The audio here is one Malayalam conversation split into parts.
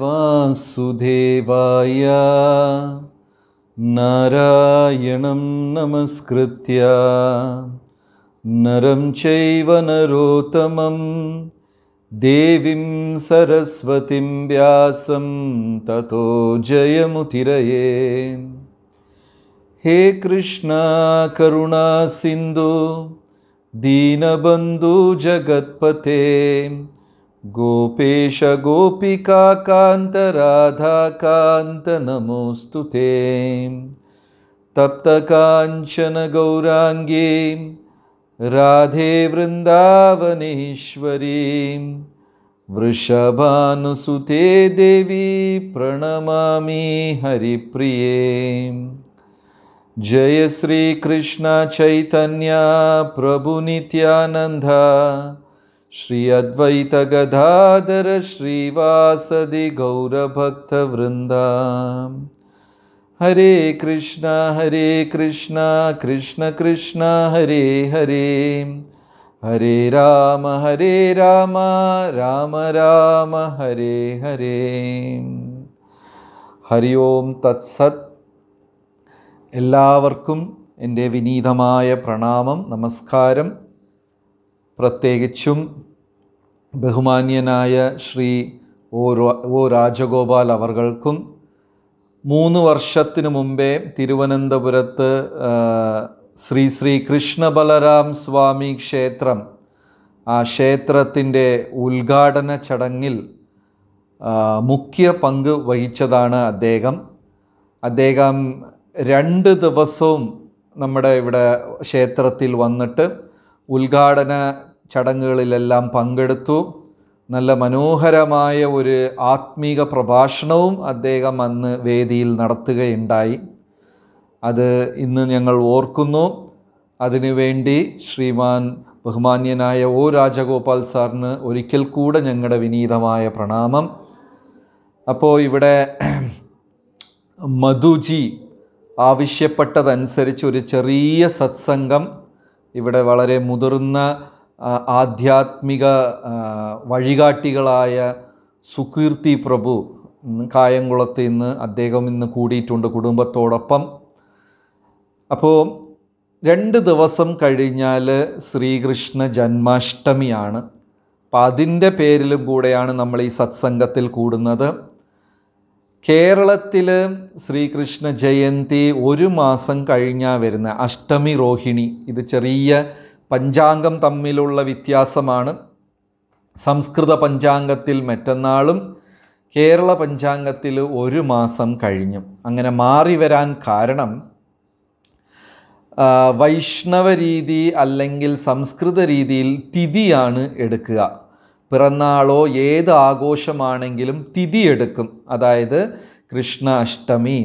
वासुदेवाय नारायणं नमस्कृत्या नरं चैव नरोत्तमं देवीं सरस्वतीं व्यासं ततो जयमुतिरये हे कृष्णा करुणासिन्धु सिन्धु दीनबन्धुजगत्पते गोपेश गोपिका तप्तकाञ्चन तप्तकाञ्चनगौराङ्गीं राधे वृन्दावनेश्वरीं वृषभानुसुते देवी प्रणमामि हरिप्रिये जय श्रीकृष्ण चैतन्या प्रभुनित्यानन्दा ശ്രീ അദ്വൈത ഗദാധര ശ്രീവാസതി ഗൗരഭക്തവൃന്ദ ഹരേ കൃഷ്ണ ഹരേ കൃഷ്ണ കൃഷ്ണ കൃഷ്ണ ഹരേ ഹരേ ഹരേ രാമ ഹരേ രാമ രാമ രാമ ഹരേ ഹരേ ഹരി ഓം തത്സത് എല്ലാവർക്കും എൻ്റെ വിനീതമായ പ്രണാമം നമസ്കാരം പ്രത്യേകിച്ചും ബഹുമാന്യനായ ശ്രീ ഒ ഒ രാജഗോപാൽ അവർകൾക്കും മൂന്ന് വർഷത്തിനു മുമ്പേ തിരുവനന്തപുരത്ത് ശ്രീ ശ്രീ കൃഷ്ണബലരാം സ്വാമി ക്ഷേത്രം ആ ക്ഷേത്രത്തിൻ്റെ ഉദ്ഘാടന ചടങ്ങിൽ മുഖ്യ പങ്ക് വഹിച്ചതാണ് അദ്ദേഹം അദ്ദേഹം രണ്ട് ദിവസവും നമ്മുടെ ഇവിടെ ക്ഷേത്രത്തിൽ വന്നിട്ട് ഉദ്ഘാടന ചടങ്ങുകളിലെല്ലാം പങ്കെടുത്തു നല്ല മനോഹരമായ ഒരു ആത്മീക പ്രഭാഷണവും അദ്ദേഹം അന്ന് വേദിയിൽ നടത്തുകയുണ്ടായി അത് ഇന്ന് ഞങ്ങൾ ഓർക്കുന്നു അതിനുവേണ്ടി ശ്രീമാൻ ബഹുമാന്യനായ ഒ രാജഗോപാൽ സാറിന് ഒരിക്കൽ കൂടെ ഞങ്ങളുടെ വിനീതമായ പ്രണാമം അപ്പോൾ ഇവിടെ മധുജി ആവശ്യപ്പെട്ടതനുസരിച്ച് ഒരു ചെറിയ സത്സംഗം ഇവിടെ വളരെ മുതിർന്ന ആധ്യാത്മിക വഴികാട്ടികളായ സുകീർത്തി പ്രഭു കായംകുളത്ത് ഇന്ന് അദ്ദേഹം ഇന്ന് കൂടിയിട്ടുണ്ട് കുടുംബത്തോടൊപ്പം അപ്പോൾ രണ്ട് ദിവസം കഴിഞ്ഞാൽ ശ്രീകൃഷ്ണ ജന്മാഷ്ടമിയാണ് അപ്പം അതിൻ്റെ പേരിലും കൂടെയാണ് നമ്മൾ ഈ സത്സംഗത്തിൽ കൂടുന്നത് കേരളത്തിൽ ശ്രീകൃഷ്ണ ജയന്തി ഒരു മാസം കഴിഞ്ഞാൽ വരുന്ന അഷ്ടമി റോഹിണി ഇത് ചെറിയ പഞ്ചാംഗം തമ്മിലുള്ള വ്യത്യാസമാണ് സംസ്കൃത പഞ്ചാംഗത്തിൽ മറ്റന്നാളും കേരള പഞ്ചാംഗത്തിൽ ഒരു മാസം കഴിഞ്ഞു അങ്ങനെ മാറി വരാൻ കാരണം വൈഷ്ണവ രീതി അല്ലെങ്കിൽ സംസ്കൃത രീതിയിൽ തിഥിയാണ് എടുക്കുക പിറന്നാളോ ഏത് ആഘോഷമാണെങ്കിലും തിഥി എടുക്കും അതായത് കൃഷ്ണ അഷ്ടമി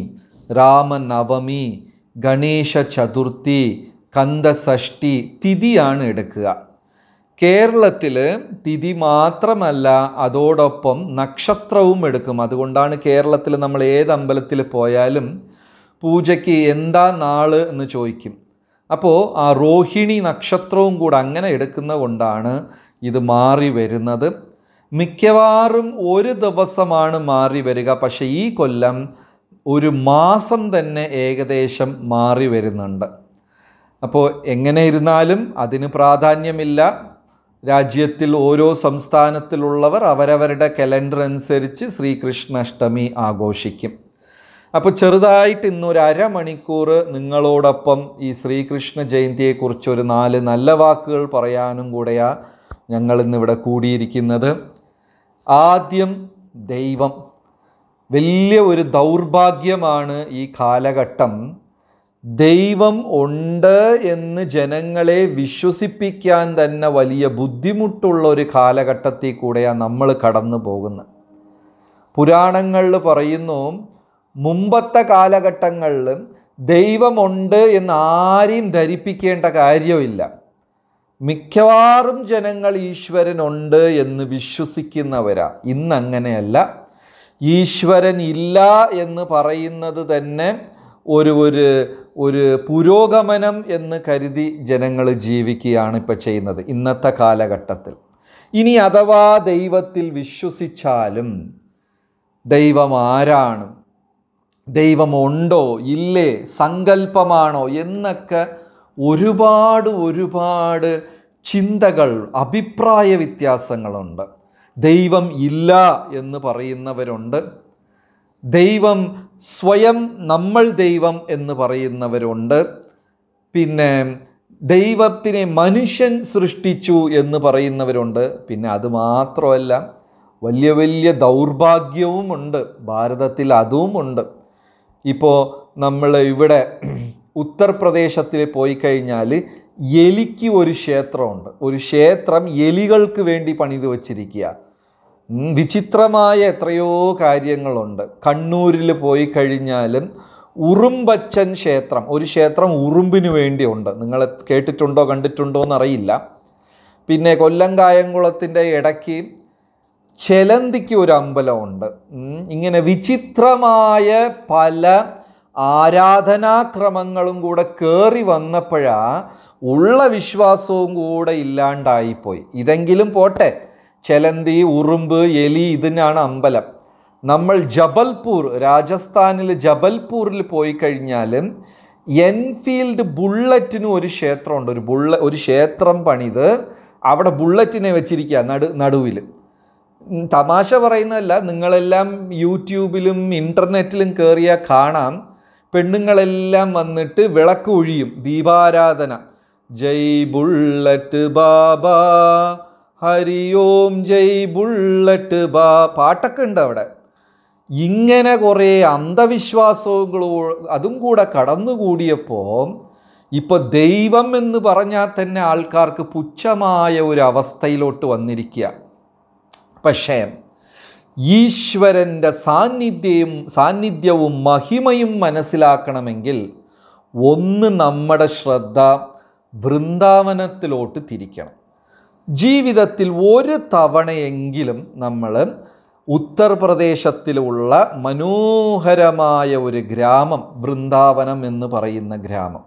രാമനവമി ഗണേശ ചതുർത്ഥി കന്ദസഷ്ടി തിഥിയാണ് എടുക്കുക കേരളത്തിൽ തിഥി മാത്രമല്ല അതോടൊപ്പം നക്ഷത്രവും എടുക്കും അതുകൊണ്ടാണ് കേരളത്തിൽ നമ്മൾ ഏത് അമ്പലത്തിൽ പോയാലും പൂജയ്ക്ക് എന്താ നാള് എന്ന് ചോദിക്കും അപ്പോൾ ആ റോഹിണി നക്ഷത്രവും കൂടെ അങ്ങനെ എടുക്കുന്ന കൊണ്ടാണ് ഇത് മാറി വരുന്നത് മിക്കവാറും ഒരു ദിവസമാണ് മാറി വരിക പക്ഷേ ഈ കൊല്ലം ഒരു മാസം തന്നെ ഏകദേശം മാറി വരുന്നുണ്ട് അപ്പോൾ എങ്ങനെ ഇരുന്നാലും അതിന് പ്രാധാന്യമില്ല രാജ്യത്തിൽ ഓരോ സംസ്ഥാനത്തിലുള്ളവർ അവരവരുടെ കലണ്ടർ അനുസരിച്ച് ശ്രീകൃഷ്ണാഷ്ടമി ആഘോഷിക്കും അപ്പോൾ ചെറുതായിട്ട് ഇന്നൊരു അരമണിക്കൂർ നിങ്ങളോടൊപ്പം ഈ ശ്രീകൃഷ്ണ ജയന്തിയെക്കുറിച്ച് ഒരു നാല് നല്ല വാക്കുകൾ പറയാനും കൂടെയാണ് ഞങ്ങളിന്നിവിടെ കൂടിയിരിക്കുന്നത് ആദ്യം ദൈവം വലിയ ഒരു ദൗർഭാഗ്യമാണ് ഈ കാലഘട്ടം ദൈവം ഉണ്ട് എന്ന് ജനങ്ങളെ വിശ്വസിപ്പിക്കാൻ തന്നെ വലിയ ബുദ്ധിമുട്ടുള്ള ഒരു കാലഘട്ടത്തിൽ കൂടെയാണ് നമ്മൾ കടന്നു പോകുന്നത് പുരാണങ്ങളിൽ പറയുന്നു മുമ്പത്തെ കാലഘട്ടങ്ങളിൽ ദൈവമുണ്ട് എന്ന് ആരെയും ധരിപ്പിക്കേണ്ട കാര്യമില്ല മിക്കവാറും ജനങ്ങൾ ഈശ്വരനുണ്ട് എന്ന് വിശ്വസിക്കുന്നവരാ ഇന്നങ്ങനെയല്ല ഈശ്വരൻ ഇല്ല എന്ന് പറയുന്നത് തന്നെ ഒരു ഒരു ഒരു പുരോഗമനം എന്ന് കരുതി ജനങ്ങൾ ജീവിക്കുകയാണ് ഇപ്പോൾ ചെയ്യുന്നത് ഇന്നത്തെ കാലഘട്ടത്തിൽ ഇനി അഥവാ ദൈവത്തിൽ വിശ്വസിച്ചാലും ദൈവം ആരാണ് ദൈവമുണ്ടോ ഇല്ലേ സങ്കല്പമാണോ എന്നൊക്കെ ഒരുപാട് ഒരുപാട് ചിന്തകൾ അഭിപ്രായ വ്യത്യാസങ്ങളുണ്ട് ദൈവം ഇല്ല എന്ന് പറയുന്നവരുണ്ട് ദൈവം സ്വയം നമ്മൾ ദൈവം എന്ന് പറയുന്നവരുണ്ട് പിന്നെ ദൈവത്തിനെ മനുഷ്യൻ സൃഷ്ടിച്ചു എന്ന് പറയുന്നവരുണ്ട് പിന്നെ അത് മാത്രമല്ല വലിയ വലിയ ദൗർഭാഗ്യവുമുണ്ട് ഭാരതത്തിൽ അതുമുണ്ട് ഇപ്പോൾ നമ്മൾ ഇവിടെ ഉത്തർപ്രദേശത്തിൽ പോയി കഴിഞ്ഞാൽ എലിക്ക് ഒരു ക്ഷേത്രമുണ്ട് ഒരു ക്ഷേത്രം എലികൾക്ക് വേണ്ടി പണിത് വച്ചിരിക്കുക വിചിത്രമായ എത്രയോ കാര്യങ്ങളുണ്ട് കണ്ണൂരിൽ പോയി കഴിഞ്ഞാലും ഉറുമ്പച്ചൻ ക്ഷേത്രം ഒരു ക്ഷേത്രം ഉറുമ്പിന് വേണ്ടിയുണ്ട് നിങ്ങൾ കേട്ടിട്ടുണ്ടോ കണ്ടിട്ടുണ്ടോ എന്നറിയില്ല പിന്നെ കൊല്ലം കായംകുളത്തിൻ്റെ ഇടയ്ക്ക് ചെലന്തിക്ക് ഒരു അമ്പലമുണ്ട് ഇങ്ങനെ വിചിത്രമായ പല ആരാധനാക്രമങ്ങളും കൂടെ കയറി വന്നപ്പോഴാണ് ഉള്ള വിശ്വാസവും കൂടെ ഇല്ലാണ്ടായിപ്പോയി ഇതെങ്കിലും പോട്ടെ ചെലന്തി ഉറുമ്പ് എലി ഇതിനാണ് അമ്പലം നമ്മൾ ജബൽപൂർ രാജസ്ഥാനിൽ ജബൽപൂരിൽ പോയി കഴിഞ്ഞാൽ എൻഫീൽഡ് ബുള്ളറ്റിന് ഒരു ക്ഷേത്രമുണ്ട് ഒരു ബുള്ള ഒരു ക്ഷേത്രം പണിത് അവിടെ ബുള്ളറ്റിനെ വെച്ചിരിക്കുക നടു നടുവിൽ തമാശ പറയുന്നതല്ല നിങ്ങളെല്ലാം യൂട്യൂബിലും ഇൻ്റർനെറ്റിലും കയറിയാൽ കാണാം പെണ്ണുങ്ങളെല്ലാം വന്നിട്ട് വിളക്ക് ഒഴിയും ദീപാരാധന ജയ് ബുള്ളറ്റ് ബാബാ ഹരി ഓം ജയ് ബുള്ളറ്റ് ബാ പാട്ടൊക്കെ ഉണ്ട് അവിടെ ഇങ്ങനെ കുറേ അന്ധവിശ്വാസങ്ങളും അതും കൂടെ കടന്നുകൂടിയപ്പോൾ ഇപ്പോൾ ദൈവം എന്ന് പറഞ്ഞാൽ തന്നെ ആൾക്കാർക്ക് പുച്ഛമായ ഒരു അവസ്ഥയിലോട്ട് വന്നിരിക്കുക പക്ഷേ ഈശ്വരൻ്റെ സാന്നിധ്യവും സാന്നിധ്യവും മഹിമയും മനസ്സിലാക്കണമെങ്കിൽ ഒന്ന് നമ്മുടെ ശ്രദ്ധ വൃന്ദാവനത്തിലോട്ട് തിരിക്കണം ജീവിതത്തിൽ ഒരു തവണയെങ്കിലും നമ്മൾ ഉത്തർപ്രദേശത്തിലുള്ള മനോഹരമായ ഒരു ഗ്രാമം വൃന്ദാവനം എന്ന് പറയുന്ന ഗ്രാമം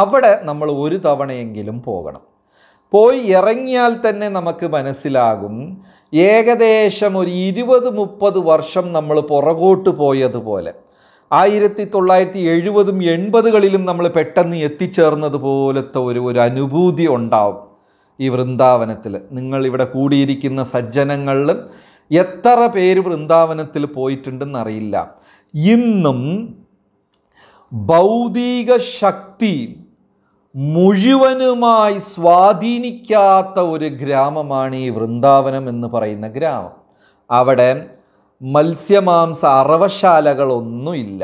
അവിടെ നമ്മൾ ഒരു തവണയെങ്കിലും പോകണം പോയി ഇറങ്ങിയാൽ തന്നെ നമുക്ക് മനസ്സിലാകും ഏകദേശം ഒരു ഇരുപത് മുപ്പത് വർഷം നമ്മൾ പുറകോട്ട് പോയതുപോലെ ആയിരത്തി തൊള്ളായിരത്തി എഴുപതും എൺപതുകളിലും നമ്മൾ പെട്ടെന്ന് എത്തിച്ചേർന്നത് പോലത്തെ ഒരു ഒരു അനുഭൂതി ഉണ്ടാവും ഈ വൃന്ദാവനത്തിൽ നിങ്ങൾ ഇവിടെ കൂടിയിരിക്കുന്ന സജ്ജനങ്ങളിലും എത്ര പേര് വൃന്ദാവനത്തിൽ പോയിട്ടുണ്ടെന്നറിയില്ല ഇന്നും ഭൗതിക ശക്തി മുഴുവനുമായി സ്വാധീനിക്കാത്ത ഒരു ഗ്രാമമാണ് ഈ വൃന്ദാവനം എന്ന് പറയുന്ന ഗ്രാമം അവിടെ മത്സ്യമാംസ അറവശാലകളൊന്നുമില്ല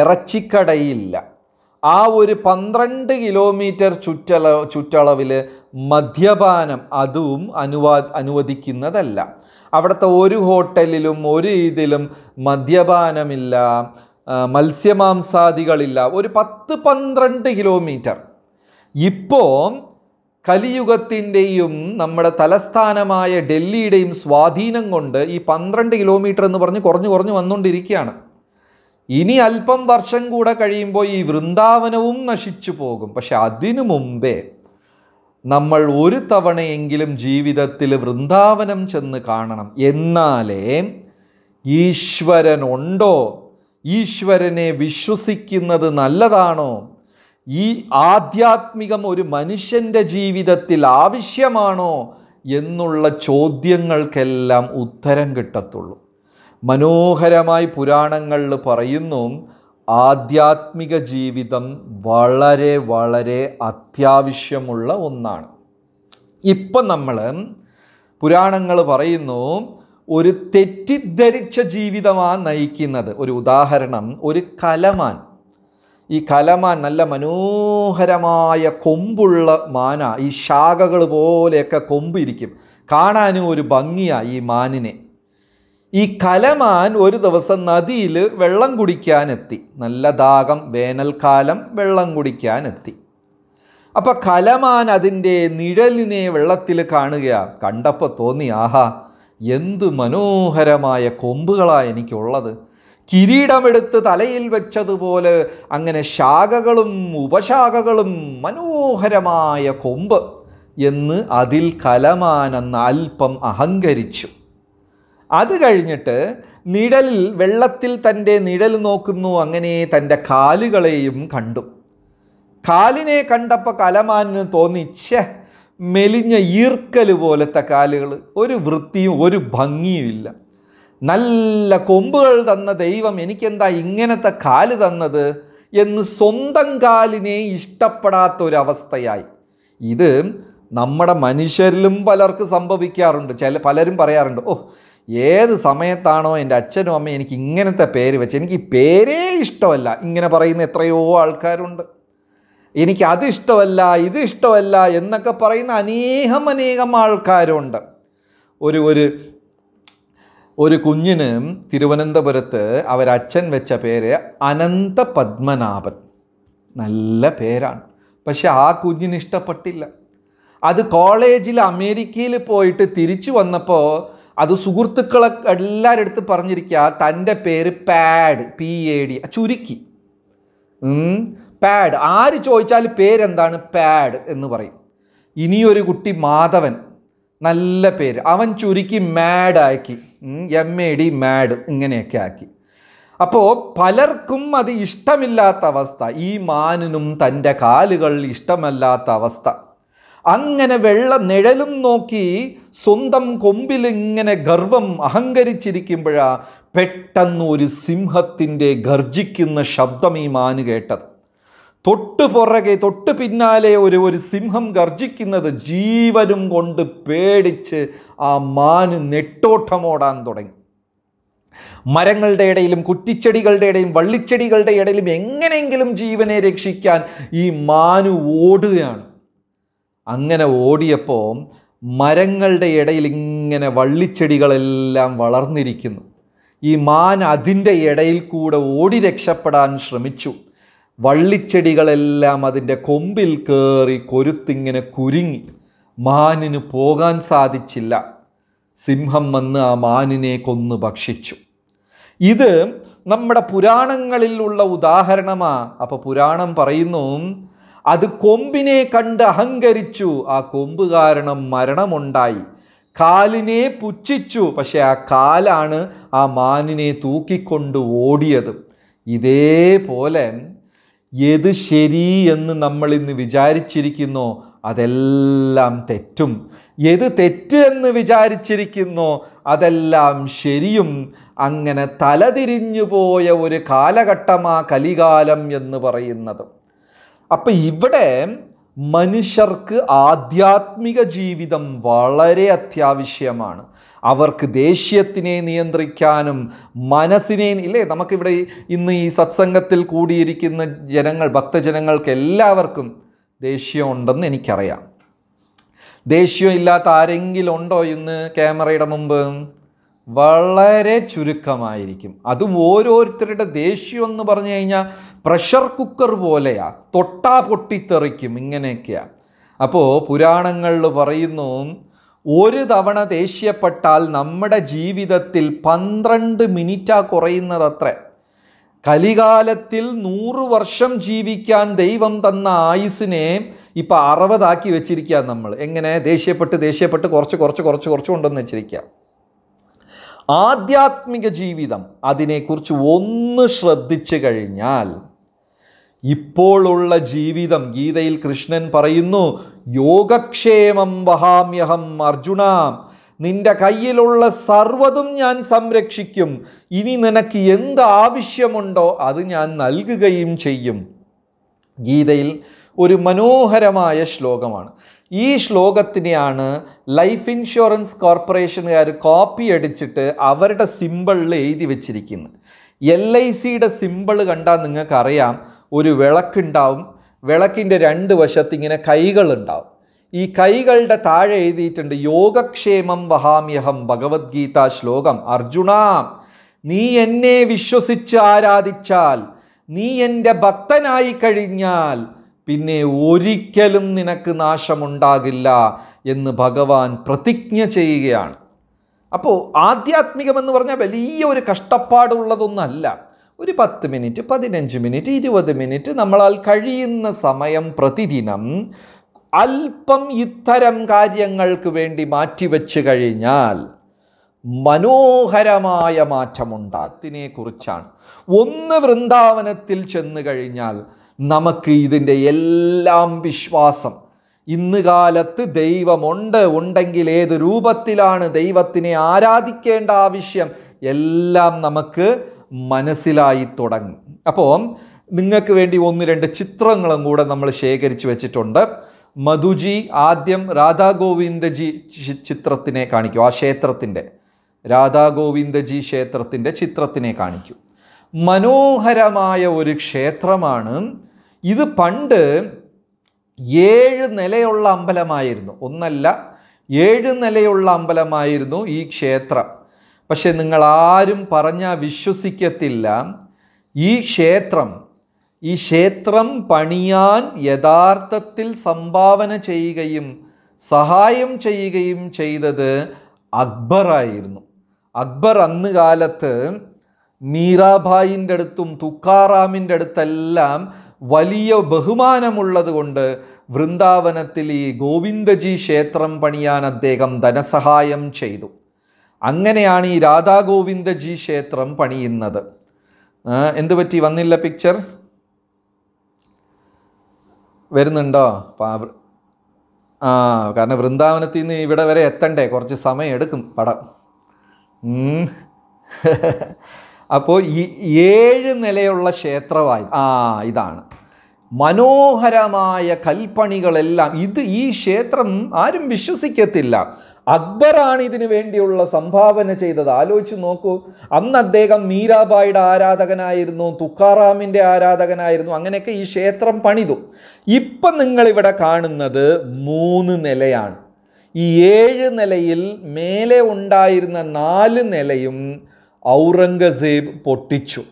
ഇറച്ചിക്കടയില്ല ആ ഒരു പന്ത്രണ്ട് കിലോമീറ്റർ ചുറ്റള ചുറ്റളവിൽ മദ്യപാനം അതും അനുവാ അനുവദിക്കുന്നതല്ല അവിടുത്തെ ഒരു ഹോട്ടലിലും ഒരു ഇതിലും മദ്യപാനമില്ല മത്സ്യമാംസാദികളില്ല ഒരു പത്ത് പന്ത്രണ്ട് കിലോമീറ്റർ ഇപ്പോൾ കലിയുഗത്തിൻ്റെയും നമ്മുടെ തലസ്ഥാനമായ ഡൽഹിയുടെയും സ്വാധീനം കൊണ്ട് ഈ പന്ത്രണ്ട് കിലോമീറ്റർ എന്ന് പറഞ്ഞ് കുറഞ്ഞു കുറഞ്ഞു വന്നുകൊണ്ടിരിക്കുകയാണ് ഇനി അല്പം വർഷം കൂടെ കഴിയുമ്പോൾ ഈ വൃന്ദാവനവും നശിച്ചു പോകും പക്ഷെ അതിനു മുമ്പേ നമ്മൾ ഒരു തവണയെങ്കിലും ജീവിതത്തിൽ വൃന്ദാവനം ചെന്ന് കാണണം എന്നാലേ ഈശ്വരനുണ്ടോ ഈശ്വരനെ വിശ്വസിക്കുന്നത് നല്ലതാണോ ഈ ആധ്യാത്മികം ഒരു മനുഷ്യൻ്റെ ജീവിതത്തിൽ ആവശ്യമാണോ എന്നുള്ള ചോദ്യങ്ങൾക്കെല്ലാം ഉത്തരം കിട്ടത്തുള്ളൂ മനോഹരമായി പുരാണങ്ങളിൽ പറയുന്നു ആധ്യാത്മിക ജീവിതം വളരെ വളരെ അത്യാവശ്യമുള്ള ഒന്നാണ് ഇപ്പം നമ്മൾ പുരാണങ്ങൾ പറയുന്നു ഒരു തെറ്റിദ്ധരിച്ച ജീവിതമാണ് നയിക്കുന്നത് ഒരു ഉദാഹരണം ഒരു കലമാൻ ഈ കലമാൻ നല്ല മനോഹരമായ കൊമ്പുള്ള മാന ഈ ശാഖകൾ പോലെയൊക്കെ കൊമ്പിരിക്കും കാണാനും ഒരു ഭംഗിയാണ് ഈ മാനിനെ ഈ കലമാൻ ഒരു ദിവസം നദിയിൽ വെള്ളം കുടിക്കാനെത്തി നല്ല ദാഹം വേനൽക്കാലം വെള്ളം കുടിക്കാനെത്തി അപ്പം കലമാൻ അതിൻ്റെ നിഴലിനെ വെള്ളത്തിൽ കാണുക കണ്ടപ്പോൾ തോന്നി ആഹാ എന്ത് മനോഹരമായ കൊമ്പുകളാണ് എനിക്കുള്ളത് കിരീടമെടുത്ത് തലയിൽ വെച്ചതുപോലെ അങ്ങനെ ശാഖകളും ഉപശാഖകളും മനോഹരമായ കൊമ്പ് എന്ന് അതിൽ കലമാൻ അല്പം അഹങ്കരിച്ചു അത് കഴിഞ്ഞിട്ട് നിഴലിൽ വെള്ളത്തിൽ തൻ്റെ നിഴൽ നോക്കുന്നു അങ്ങനെ തൻ്റെ കാലുകളെയും കണ്ടു കാലിനെ കണ്ടപ്പോൾ കലമാനിന് തോന്നി മെലിഞ്ഞ ഈർക്കൽ പോലത്തെ കാലുകൾ ഒരു വൃത്തിയും ഒരു ഭംഗിയുമില്ല നല്ല കൊമ്പുകൾ തന്ന ദൈവം എനിക്കെന്താ ഇങ്ങനത്തെ കാല് തന്നത് എന്ന് സ്വന്തം കാലിനെ ഇഷ്ടപ്പെടാത്ത ഒരവസ്ഥയായി ഇത് നമ്മുടെ മനുഷ്യരിലും പലർക്ക് സംഭവിക്കാറുണ്ട് ചില പലരും പറയാറുണ്ട് ഓ ഏത് സമയത്താണോ എൻ്റെ അച്ഛനും അമ്മയും എനിക്ക് ഇങ്ങനത്തെ പേര് വെച്ച് എനിക്ക് പേരേ ഇഷ്ടമല്ല ഇങ്ങനെ പറയുന്ന എത്രയോ ആൾക്കാരുണ്ട് എനിക്ക് അത് ഇഷ്ടമല്ല ഇത് ഇഷ്ടമല്ല എന്നൊക്കെ പറയുന്ന അനേകം അനേകം ആൾക്കാരുണ്ട് ഒരു ഒരു ഒരു കുഞ്ഞിന് തിരുവനന്തപുരത്ത് അവരച്ഛൻ വെച്ച പേര് അനന്ത പത്മനാഭൻ നല്ല പേരാണ് പക്ഷെ ആ കുഞ്ഞിന് ഇഷ്ടപ്പെട്ടില്ല അത് കോളേജിൽ അമേരിക്കയിൽ പോയിട്ട് തിരിച്ചു വന്നപ്പോൾ അത് സുഹൃത്തുക്കളെ എല്ലാവരുടെ അടുത്ത് പറഞ്ഞിരിക്കുക തൻ്റെ പേര് പാഡ് പി എ ഡി ചുരുക്കി പാഡ് ആര് ചോദിച്ചാൽ പേരെന്താണ് പാഡ് എന്ന് പറയും ഇനിയൊരു കുട്ടി മാധവൻ നല്ല പേര് അവൻ ചുരുക്കി ആക്കി എം എ ഡി മാഡ് ഇങ്ങനെയൊക്കെ ആക്കി അപ്പോൾ പലർക്കും അത് ഇഷ്ടമില്ലാത്ത അവസ്ഥ ഈ മാനിനും തൻ്റെ കാലുകൾ ഇഷ്ടമല്ലാത്ത അവസ്ഥ അങ്ങനെ വെള്ള നിഴലും നോക്കി സ്വന്തം ഇങ്ങനെ ഗർവം അഹങ്കരിച്ചിരിക്കുമ്പോഴാ പെട്ടെന്ന് ഒരു സിംഹത്തിൻ്റെ ഗർജിക്കുന്ന ശബ്ദം ഈ മാന് കേട്ടത് തൊട്ട് പുറകെ തൊട്ട് പിന്നാലെ ഒരു ഒരു സിംഹം ഗർജിക്കുന്നത് ജീവനും കൊണ്ട് പേടിച്ച് ആ മാന് നെട്ടോട്ടമോടാൻ തുടങ്ങി മരങ്ങളുടെ ഇടയിലും കുറ്റിച്ചെടികളുടെ ഇടയിലും വള്ളിച്ചെടികളുടെ ഇടയിലും എങ്ങനെയെങ്കിലും ജീവനെ രക്ഷിക്കാൻ ഈ മാനു ഓടുകയാണ് അങ്ങനെ ഓടിയപ്പോൾ മരങ്ങളുടെ ഇടയിൽ ഇങ്ങനെ വള്ളിച്ചെടികളെല്ലാം വളർന്നിരിക്കുന്നു ഈ മാൻ അതിൻ്റെ ഇടയിൽ കൂടെ ഓടി രക്ഷപ്പെടാൻ ശ്രമിച്ചു വള്ളിച്ചെടികളെല്ലാം അതിൻ്റെ കൊമ്പിൽ കയറി കൊരുത്തിങ്ങനെ കുരുങ്ങി മാനിന് പോകാൻ സാധിച്ചില്ല സിംഹം വന്ന് ആ മാനിനെ കൊന്ന് ഭക്ഷിച്ചു ഇത് നമ്മുടെ പുരാണങ്ങളിലുള്ള ഉദാഹരണമാണ് അപ്പോൾ പുരാണം പറയുന്നു അത് കൊമ്പിനെ കണ്ട് അഹങ്കരിച്ചു ആ കൊമ്പ് കാരണം മരണമുണ്ടായി കാലിനെ പുച്ഛിച്ചു പക്ഷെ ആ കാലാണ് ആ മാനിനെ തൂക്കിക്കൊണ്ട് ഓടിയത് ഇതേപോലെ ഏത് ശരി എന്ന് നമ്മൾ ഇന്ന് വിചാരിച്ചിരിക്കുന്നോ അതെല്ലാം തെറ്റും ഏത് തെറ്റ് എന്ന് വിചാരിച്ചിരിക്കുന്നോ അതെല്ലാം ശരിയും അങ്ങനെ തലതിരിഞ്ഞു പോയ ഒരു കാലഘട്ടമാ കലികാലം എന്ന് പറയുന്നതും അപ്പം ഇവിടെ മനുഷ്യർക്ക് ആധ്യാത്മിക ജീവിതം വളരെ അത്യാവശ്യമാണ് അവർക്ക് ദേഷ്യത്തിനെ നിയന്ത്രിക്കാനും മനസ്സിനെ ഇല്ലേ നമുക്കിവിടെ ഇന്ന് ഈ സത്സംഗത്തിൽ കൂടിയിരിക്കുന്ന ജനങ്ങൾ ഭക്തജനങ്ങൾക്ക് എല്ലാവർക്കും ദേഷ്യമുണ്ടെന്ന് എനിക്കറിയാം ഇല്ലാത്ത ആരെങ്കിലും ഉണ്ടോ ഇന്ന് ക്യാമറയുടെ മുമ്പ് വളരെ ചുരുക്കമായിരിക്കും അതും ഓരോരുത്തരുടെ ദേഷ്യം എന്ന് പറഞ്ഞു കഴിഞ്ഞാൽ പ്രഷർ കുക്കർ പോലെയാ തൊട്ടാ പൊട്ടിത്തെറിക്കും ഇങ്ങനെയൊക്കെയാ അപ്പോൾ പുരാണങ്ങളിൽ പറയുന്നു ഒരു തവണ ദേഷ്യപ്പെട്ടാൽ നമ്മുടെ ജീവിതത്തിൽ പന്ത്രണ്ട് മിനിറ്റാ കുറയുന്നത് കലികാലത്തിൽ നൂറ് വർഷം ജീവിക്കാൻ ദൈവം തന്ന ആയുസിനെ ഇപ്പം അറുപതാക്കി വെച്ചിരിക്കുക നമ്മൾ എങ്ങനെ ദേഷ്യപ്പെട്ട് ദേഷ്യപ്പെട്ട് കുറച്ച് കുറച്ച് കുറച്ച് കുറച്ച് കൊണ്ടുവന്ന് വെച്ചിരിക്കുക ആധ്യാത്മിക ജീവിതം അതിനെക്കുറിച്ച് ഒന്ന് ശ്രദ്ധിച്ചു കഴിഞ്ഞാൽ ഇപ്പോഴുള്ള ജീവിതം ഗീതയിൽ കൃഷ്ണൻ പറയുന്നു യോഗക്ഷേമം വഹാമ്യഹം അർജുന നിന്റെ കയ്യിലുള്ള സർവ്വതും ഞാൻ സംരക്ഷിക്കും ഇനി നിനക്ക് എന്ത് ആവശ്യമുണ്ടോ അത് ഞാൻ നൽകുകയും ചെയ്യും ഗീതയിൽ ഒരു മനോഹരമായ ശ്ലോകമാണ് ഈ ശ്ലോകത്തിനെയാണ് ലൈഫ് ഇൻഷുറൻസ് കോർപ്പറേഷനുകാർ കോപ്പി അടിച്ചിട്ട് അവരുടെ സിമ്പിളിൽ എഴുതി വെച്ചിരിക്കുന്നത് എൽ ഐ സിയുടെ സിമ്പിൾ കണ്ടാൽ നിങ്ങൾക്കറിയാം ഒരു വിളക്കുണ്ടാവും വിളക്കിൻ്റെ രണ്ട് വശത്ത് ഇങ്ങനെ കൈകളുണ്ടാവും ഈ കൈകളുടെ താഴെ എഴുതിയിട്ടുണ്ട് യോഗക്ഷേമം വഹാമ്യഹം ഭഗവത്ഗീത ശ്ലോകം അർജുന നീ എന്നെ വിശ്വസിച്ച് ആരാധിച്ചാൽ നീ എൻ്റെ ഭക്തനായി കഴിഞ്ഞാൽ പിന്നെ ഒരിക്കലും നിനക്ക് നാശമുണ്ടാകില്ല എന്ന് ഭഗവാൻ പ്രതിജ്ഞ ചെയ്യുകയാണ് അപ്പോൾ ആധ്യാത്മികമെന്ന് പറഞ്ഞാൽ വലിയ ഒരു കഷ്ടപ്പാടുള്ളതൊന്നല്ല ഒരു പത്ത് മിനിറ്റ് പതിനഞ്ച് മിനിറ്റ് ഇരുപത് മിനിറ്റ് നമ്മളാൽ കഴിയുന്ന സമയം പ്രതിദിനം അല്പം ഇത്തരം കാര്യങ്ങൾക്ക് വേണ്ടി മാറ്റിവെച്ച് കഴിഞ്ഞാൽ മനോഹരമായ മാറ്റമുണ്ടാത്തിനെ കുറിച്ചാണ് ഒന്ന് വൃന്ദാവനത്തിൽ ചെന്നു കഴിഞ്ഞാൽ നമുക്ക് ഇതിൻ്റെ എല്ലാം വിശ്വാസം ഇന്ന് കാലത്ത് ദൈവമുണ്ട് ഉണ്ടെങ്കിൽ ഏത് രൂപത്തിലാണ് ദൈവത്തിനെ ആരാധിക്കേണ്ട ആവശ്യം എല്ലാം നമുക്ക് മനസ്സിലായി തുടങ്ങും അപ്പോൾ നിങ്ങൾക്ക് വേണ്ടി ഒന്ന് രണ്ട് ചിത്രങ്ങളും കൂടെ നമ്മൾ ശേഖരിച്ചു വെച്ചിട്ടുണ്ട് മധുജി ആദ്യം രാധാഗോവിന്ദജി ചിത്രത്തിനെ കാണിക്കും ആ ക്ഷേത്രത്തിൻ്റെ രാധാഗോവിന്ദജി ക്ഷേത്രത്തിൻ്റെ ചിത്രത്തിനെ കാണിക്കും മനോഹരമായ ഒരു ക്ഷേത്രമാണ് ഇത് പണ്ട് ഏഴ് നിലയുള്ള അമ്പലമായിരുന്നു ഒന്നല്ല ഏഴ് നിലയുള്ള അമ്പലമായിരുന്നു ഈ ക്ഷേത്രം പക്ഷെ നിങ്ങൾ ആരും പറഞ്ഞാൽ വിശ്വസിക്കത്തില്ല ഈ ക്ഷേത്രം ഈ ക്ഷേത്രം പണിയാൻ യഥാർത്ഥത്തിൽ സംഭാവന ചെയ്യുകയും സഹായം ചെയ്യുകയും ചെയ്തത് അക്ബറായിരുന്നു അക്ബർ അന്ന് കാലത്ത് മീറാഭായിൻ്റെ അടുത്തും തുക്കാറാമിൻ്റെ അടുത്തെല്ലാം വലിയ ബഹുമാനമുള്ളത് കൊണ്ട് വൃന്ദാവനത്തിൽ ഈ ഗോവിന്ദജി ക്ഷേത്രം പണിയാൻ അദ്ദേഹം ധനസഹായം ചെയ്തു അങ്ങനെയാണ് ഈ രാധാഗോവിന്ദജി ക്ഷേത്രം പണിയുന്നത് എന്തു പറ്റി വന്നില്ല പിക്ചർ വരുന്നുണ്ടോ ആ കാരണം വൃന്ദാവനത്തിൽ നിന്ന് ഇവിടെ വരെ എത്തണ്ടേ കുറച്ച് സമയം എടുക്കും പടം അപ്പോൾ ഈ ഏഴ് നിലയുള്ള ക്ഷേത്രമായി ആ ഇതാണ് മനോഹരമായ കൽപ്പണികളെല്ലാം ഇത് ഈ ക്ഷേത്രം ആരും വിശ്വസിക്കത്തില്ല അക്ബറാണ് ഇതിനു വേണ്ടിയുള്ള സംഭാവന ചെയ്തത് ആലോചിച്ച് നോക്കൂ അന്ന് അദ്ദേഹം മീരാബായിയുടെ ആരാധകനായിരുന്നു തുക്കാറാമിൻ്റെ ആരാധകനായിരുന്നു അങ്ങനെയൊക്കെ ഈ ക്ഷേത്രം പണിതു ഇപ്പം നിങ്ങളിവിടെ കാണുന്നത് മൂന്ന് നിലയാണ് ഈ ഏഴ് നിലയിൽ മേലെ ഉണ്ടായിരുന്ന നാല് നിലയും ഔറംഗസേബ് പൊട്ടിച്ചു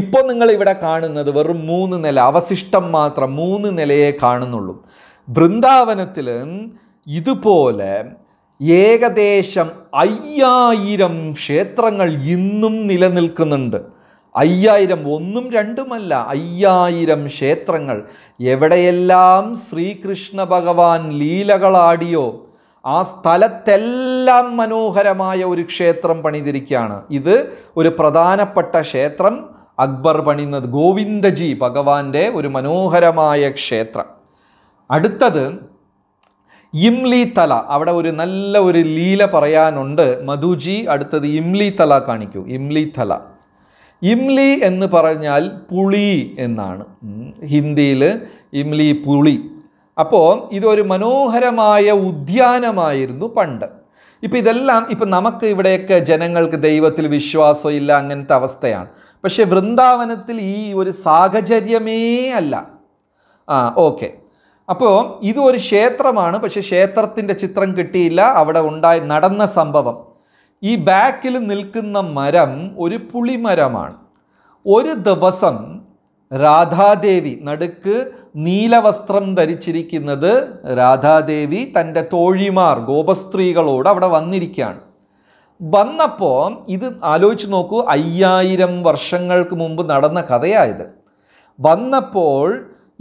ഇപ്പോൾ നിങ്ങൾ ഇവിടെ കാണുന്നത് വെറും മൂന്ന് നില അവശിഷ്ടം മാത്രം മൂന്ന് നിലയെ കാണുന്നുള്ളൂ വൃന്ദാവനത്തിൽ ഇതുപോലെ ഏകദേശം അയ്യായിരം ക്ഷേത്രങ്ങൾ ഇന്നും നിലനിൽക്കുന്നുണ്ട് അയ്യായിരം ഒന്നും രണ്ടുമല്ല അയ്യായിരം ക്ഷേത്രങ്ങൾ എവിടെയെല്ലാം ശ്രീകൃഷ്ണ ഭഗവാൻ ലീലകളാടിയോ ആ സ്ഥലത്തെല്ലാം മനോഹരമായ ഒരു ക്ഷേത്രം പണിതിരിക്കുകയാണ് ഇത് ഒരു പ്രധാനപ്പെട്ട ക്ഷേത്രം അക്ബർ പണിയുന്നത് ഗോവിന്ദജി ഭഗവാന്റെ ഒരു മനോഹരമായ ക്ഷേത്രം അടുത്തത് ഇംലി തല അവിടെ ഒരു നല്ല ഒരു ലീല പറയാനുണ്ട് മധുജി അടുത്തത് ഇംലി തല കാണിക്കൂ ഇംലി തല ഇംലി എന്ന് പറഞ്ഞാൽ പുളി എന്നാണ് ഹിന്ദിയിൽ ഇംലി പുളി അപ്പോൾ ഇതൊരു മനോഹരമായ ഉദ്യാനമായിരുന്നു പണ്ട് ഇപ്പം ഇതെല്ലാം ഇപ്പം നമുക്ക് ഇവിടെയൊക്കെ ജനങ്ങൾക്ക് ദൈവത്തിൽ വിശ്വാസമില്ല അങ്ങനത്തെ അവസ്ഥയാണ് പക്ഷേ വൃന്ദാവനത്തിൽ ഈ ഒരു സാഹചര്യമേ അല്ല ആ ഓക്കെ അപ്പോൾ ഇത് ഒരു ക്ഷേത്രമാണ് പക്ഷേ ക്ഷേത്രത്തിൻ്റെ ചിത്രം കിട്ടിയില്ല അവിടെ ഉണ്ടായി നടന്ന സംഭവം ഈ ബാക്കിൽ നിൽക്കുന്ന മരം ഒരു പുളിമരമാണ് ഒരു ദിവസം രാധാദേവി നടുക്ക് നീലവസ്ത്രം ധരിച്ചിരിക്കുന്നത് രാധാദേവി തൻ്റെ തോഴിമാർ ഗോപസ്ത്രീകളോട് അവിടെ വന്നിരിക്കുകയാണ് വന്നപ്പോൾ ഇത് ആലോചിച്ച് നോക്കൂ അയ്യായിരം വർഷങ്ങൾക്ക് മുമ്പ് നടന്ന കഥയായത് വന്നപ്പോൾ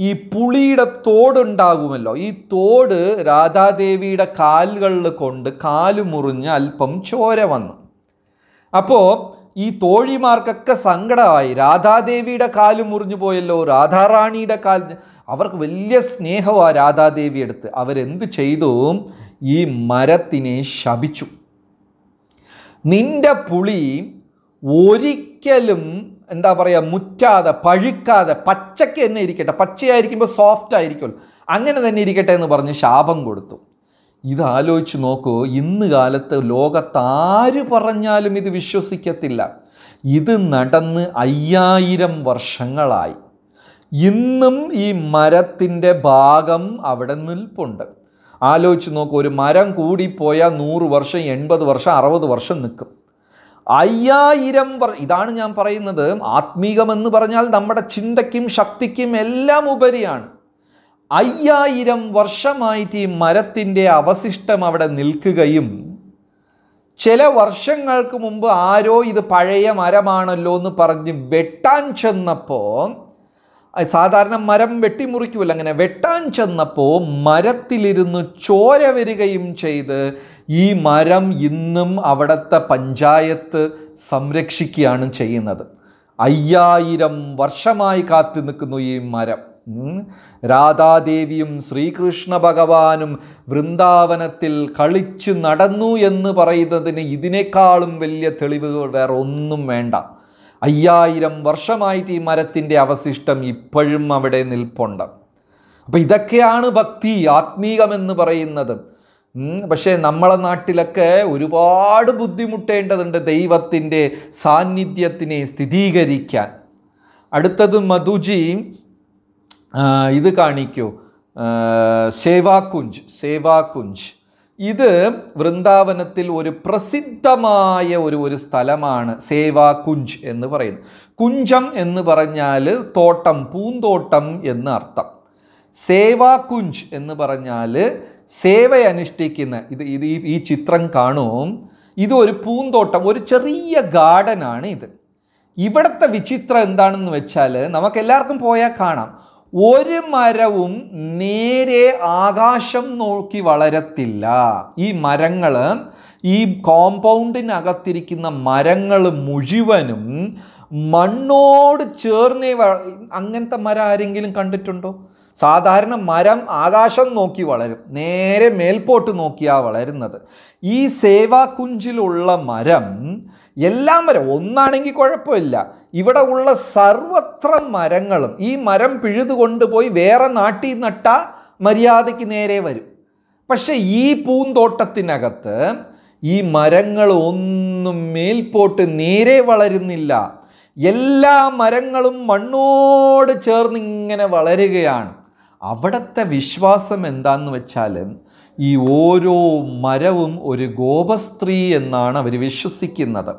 ഈ പുളിയുടെ തോടുണ്ടാകുമല്ലോ ഈ തോട് രാധാദേവിയുടെ കാലുകളിൽ കൊണ്ട് കാലു മുറിഞ്ഞ് അല്പം ചോര വന്നു അപ്പോൾ ഈ തോഴിമാർക്കൊക്കെ സങ്കടമായി രാധാദേവിയുടെ കാല് മുറിഞ്ഞു പോയല്ലോ രാധാറാണിയുടെ കാൽ അവർക്ക് വലിയ സ്നേഹമാണ് രാധാദേവി എടുത്ത് അവരെന്ത് ചെയ്തു ഈ മരത്തിനെ ശപിച്ചു നിന്റെ പുളി ഒരിക്കലും എന്താ പറയുക മുറ്റാതെ പഴുക്കാതെ പച്ചയ്ക്ക് തന്നെ ഇരിക്കട്ടെ പച്ചയായിരിക്കുമ്പോൾ സോഫ്റ്റ് ആയിരിക്കുമല്ലോ അങ്ങനെ തന്നെ ഇരിക്കട്ടെ എന്ന് പറഞ്ഞ് ശാപം കൊടുത്തു ഇത് ആലോചിച്ച് നോക്കൂ ഇന്ന് കാലത്ത് ലോകത്താര് പറഞ്ഞാലും ഇത് വിശ്വസിക്കത്തില്ല ഇത് നടന്ന് അയ്യായിരം വർഷങ്ങളായി ഇന്നും ഈ മരത്തിൻ്റെ ഭാഗം അവിടെ നിൽപ്പുണ്ട് ആലോചിച്ച് നോക്കൂ ഒരു മരം കൂടിപ്പോയാൽ നൂറ് വർഷം എൺപത് വർഷം അറുപത് വർഷം നിൽക്കും അയ്യായിരം വർ ഇതാണ് ഞാൻ പറയുന്നത് ആത്മീകമെന്ന് പറഞ്ഞാൽ നമ്മുടെ ചിന്തയ്ക്കും ശക്തിക്കും എല്ലാം ഉപരിയാണ് അയ്യായിരം വർഷമായിട്ട് ഈ മരത്തിൻ്റെ അവശിഷ്ടം അവിടെ നിൽക്കുകയും ചില വർഷങ്ങൾക്ക് മുമ്പ് ആരോ ഇത് പഴയ മരമാണല്ലോ എന്ന് പറഞ്ഞ് വെട്ടാൻ ചെന്നപ്പോൾ സാധാരണ മരം വെട്ടിമുറിക്കൂല അങ്ങനെ വെട്ടാൻ ചെന്നപ്പോൾ മരത്തിലിരുന്ന് ചോര വരികയും ചെയ്ത് ഈ മരം ഇന്നും അവിടുത്തെ പഞ്ചായത്ത് സംരക്ഷിക്കുകയാണ് ചെയ്യുന്നത് അയ്യായിരം വർഷമായി കാത്തു നിൽക്കുന്നു ഈ മരം രാധാദേവിയും ശ്രീകൃഷ്ണ ഭഗവാനും വൃന്ദാവനത്തിൽ കളിച്ചു നടന്നു എന്ന് പറയുന്നതിന് ഇതിനേക്കാളും വലിയ തെളിവുകൾ വേറെ ഒന്നും വേണ്ട അയ്യായിരം വർഷമായിട്ട് ഈ മരത്തിൻ്റെ അവശിഷ്ടം ഇപ്പോഴും അവിടെ നിൽപ്പുണ്ട് അപ്പോൾ ഇതൊക്കെയാണ് ഭക്തി ആത്മീകമെന്ന് പറയുന്നത് പക്ഷേ നമ്മളെ നാട്ടിലൊക്കെ ഒരുപാട് ബുദ്ധിമുട്ടേണ്ടതുണ്ട് ദൈവത്തിൻ്റെ സാന്നിധ്യത്തിനെ സ്ഥിരീകരിക്കാൻ അടുത്തത് മധുജി ഇത് കാണിക്കൂ സേവാകുഞ്ച് സേവാകുഞ്ച് ഇത് വൃന്ദാവനത്തിൽ ഒരു പ്രസിദ്ധമായ ഒരു ഒരു സ്ഥലമാണ് സേവാകുഞ്ച് എന്ന് പറയുന്നത് കുഞ്ചം എന്ന് പറഞ്ഞാൽ തോട്ടം പൂന്തോട്ടം എന്ന് അർത്ഥം സേവാകുഞ്ച് എന്ന് പറഞ്ഞാൽ സേവ അനുഷ്ഠിക്കുന്ന ഇത് ഇത് ഈ ചിത്രം കാണും ഇത് ഒരു പൂന്തോട്ടം ഒരു ചെറിയ ഗാർഡനാണ് ഇത് ഇവിടുത്തെ വിചിത്രം എന്താണെന്ന് വെച്ചാൽ നമുക്ക് എല്ലാവർക്കും പോയാൽ കാണാം ഒരു മരവും നേരെ ആകാശം നോക്കി വളരത്തില്ല ഈ മരങ്ങൾ ഈ കോമ്പൗണ്ടിനകത്തിരിക്കുന്ന മരങ്ങൾ മുഴുവനും മണ്ണോട് ചേർന്നേ അങ്ങനത്തെ മരം ആരെങ്കിലും കണ്ടിട്ടുണ്ടോ സാധാരണ മരം ആകാശം നോക്കി വളരും നേരെ മേൽപോട്ട് നോക്കിയാണ് വളരുന്നത് ഈ സേവാകുഞ്ചിലുള്ള മരം എല്ലാം വരെ ഒന്നാണെങ്കിൽ കുഴപ്പമില്ല ഇവിടെ ഉള്ള സർവത്ര മരങ്ങളും ഈ മരം പിഴുതു കൊണ്ടുപോയി വേറെ നാട്ടിൽ നട്ട മര്യാദയ്ക്ക് നേരെ വരും പക്ഷെ ഈ പൂന്തോട്ടത്തിനകത്ത് ഈ മരങ്ങൾ ഒന്നും മേൽപോട്ട് നേരെ വളരുന്നില്ല എല്ലാ മരങ്ങളും മണ്ണോട് ചേർന്നിങ്ങനെ വളരുകയാണ് അവിടുത്തെ വിശ്വാസം എന്താന്ന് വെച്ചാൽ ഈ ഓരോ മരവും ഒരു ഗോപസ്ത്രീ എന്നാണ് അവർ വിശ്വസിക്കുന്നത്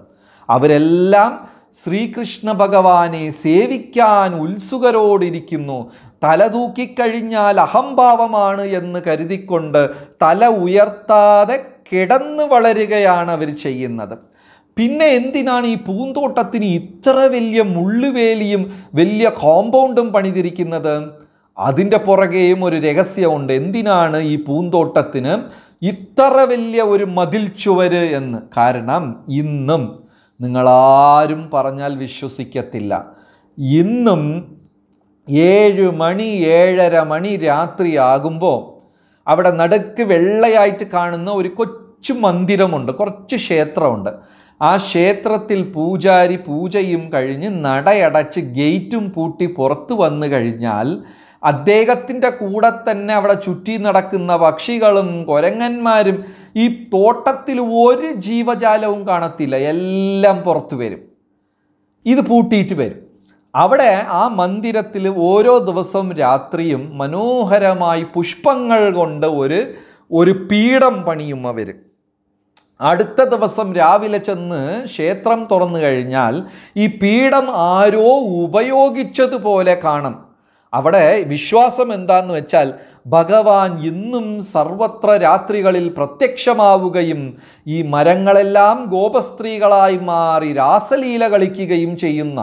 അവരെല്ലാം ശ്രീകൃഷ്ണ ഭഗവാനെ സേവിക്കാൻ ഉത്സുകരോടിരിക്കുന്നു തല തൂക്കിക്കഴിഞ്ഞാൽ അഹംഭാവമാണ് എന്ന് കരുതിക്കൊണ്ട് തല ഉയർത്താതെ കിടന്ന് വളരുകയാണ് അവർ ചെയ്യുന്നത് പിന്നെ എന്തിനാണ് ഈ പൂന്തോട്ടത്തിന് ഇത്ര വലിയ മുള്ളുവേലിയും വലിയ കോമ്പൗണ്ടും പണിതിരിക്കുന്നത് അതിൻ്റെ പുറകെയും ഒരു രഹസ്യമുണ്ട് എന്തിനാണ് ഈ പൂന്തോട്ടത്തിന് ഇത്ര വലിയ ഒരു മതിൽ ചുവര് എന്ന് കാരണം ഇന്നും നിങ്ങളാരും പറഞ്ഞാൽ വിശ്വസിക്കത്തില്ല ഇന്നും ഏഴ് മണി ഏഴര മണി രാത്രിയാകുമ്പോൾ അവിടെ നടുക്ക് വെള്ളയായിട്ട് കാണുന്ന ഒരു കൊച്ചു മന്ദിരമുണ്ട് കുറച്ച് ക്ഷേത്രമുണ്ട് ആ ക്ഷേത്രത്തിൽ പൂജാരി പൂജയും കഴിഞ്ഞ് നടയടച്ച് ഗേറ്റും പൂട്ടി പുറത്തു വന്നു കഴിഞ്ഞാൽ അദ്ദേഹത്തിൻ്റെ കൂടെ തന്നെ അവിടെ ചുറ്റി നടക്കുന്ന പക്ഷികളും കൊരങ്ങന്മാരും ഈ തോട്ടത്തിൽ ഒരു ജീവജാലവും കാണത്തില്ല എല്ലാം പുറത്തു വരും ഇത് പൂട്ടിയിട്ട് വരും അവിടെ ആ മന്ദിരത്തിൽ ഓരോ ദിവസവും രാത്രിയും മനോഹരമായി പുഷ്പങ്ങൾ കൊണ്ട് ഒരു ഒരു പീഠം പണിയും അവർ അടുത്ത ദിവസം രാവിലെ ചെന്ന് ക്ഷേത്രം തുറന്നു കഴിഞ്ഞാൽ ഈ പീഠം ആരോ ഉപയോഗിച്ചതുപോലെ കാണും അവിടെ വിശ്വാസം എന്താന്ന് വെച്ചാൽ ഭഗവാൻ ഇന്നും സർവത്ര രാത്രികളിൽ പ്രത്യക്ഷമാവുകയും ഈ മരങ്ങളെല്ലാം ഗോപസ്ത്രീകളായി മാറി രാസലീല കളിക്കുകയും ചെയ്യുന്ന